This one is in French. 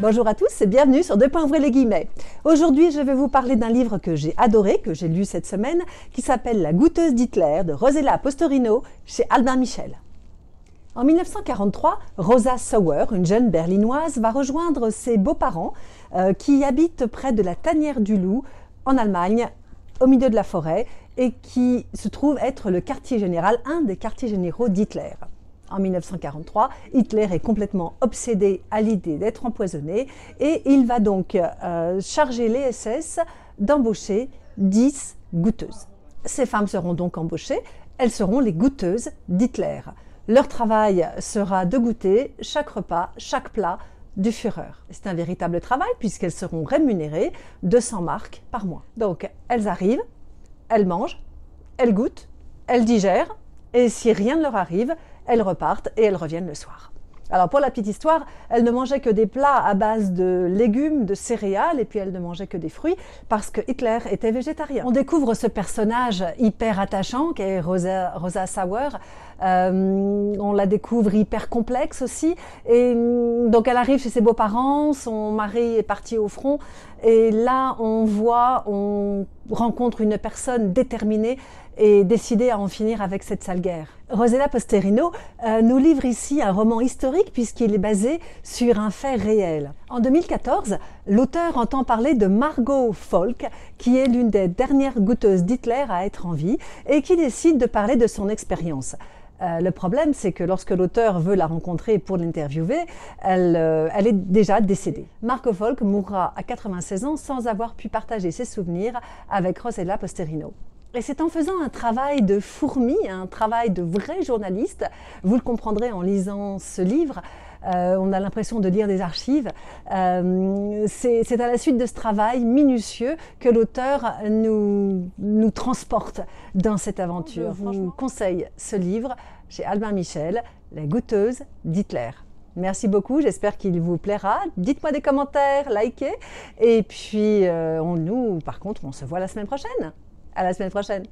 Bonjour à tous et bienvenue sur Deux points vrais les guillemets. Aujourd'hui, je vais vous parler d'un livre que j'ai adoré, que j'ai lu cette semaine, qui s'appelle La goûteuse d'Hitler de Rosella Postorino chez Albin Michel. En 1943, Rosa Sauer, une jeune berlinoise, va rejoindre ses beaux-parents euh, qui habitent près de la Tanière du Loup en Allemagne, au milieu de la forêt, et qui se trouve être le quartier général, un des quartiers généraux d'Hitler. En 1943, Hitler est complètement obsédé à l'idée d'être empoisonné et il va donc euh, charger les SS d'embaucher 10 goûteuses. Ces femmes seront donc embauchées, elles seront les goûteuses d'Hitler. Leur travail sera de goûter chaque repas, chaque plat du Führer. C'est un véritable travail puisqu'elles seront rémunérées 200 marks par mois. Donc elles arrivent, elles mangent, elles goûtent, elles digèrent et si rien ne leur arrive, elles repartent et elles reviennent le soir. Alors pour la petite histoire, elle ne mangeait que des plats à base de légumes, de céréales, et puis elle ne mangeait que des fruits parce que Hitler était végétarien. On découvre ce personnage hyper attachant qui est Rosa, Sauer. Euh, on la découvre hyper complexe aussi. Et mm, donc elle arrive chez ses beaux-parents, son mari est parti au front, et là on voit, on rencontre une personne déterminée et décidée à en finir avec cette sale guerre. Rosella Posterino euh, nous livre ici un roman historique puisqu'il est basé sur un fait réel. En 2014, l'auteur entend parler de Margot Folk, qui est l'une des dernières goûteuses d'Hitler à être en vie et qui décide de parler de son expérience. Euh, le problème, c'est que lorsque l'auteur veut la rencontrer pour l'interviewer, elle, euh, est déjà décédée. Marco Volk mourra à 96 ans sans avoir pu partager ses souvenirs avec Rosella Posterino. Et c'est en faisant un travail de fourmi, un travail de vrai journaliste, vous le comprendrez en lisant ce livre, euh, on a l'impression de lire des archives. Euh, c'est à la suite de ce travail minutieux que l'auteur nous, transporte dans cette oh, ben aventure. Je vous conseille ce livre chez Albin Michel, La goûteuse d'Hitler. Merci beaucoup, j'espère qu'il vous plaira. Dites-moi des commentaires, likez. Et puis, euh, on, nous, par contre, on se voit la semaine prochaine. À la semaine prochaine.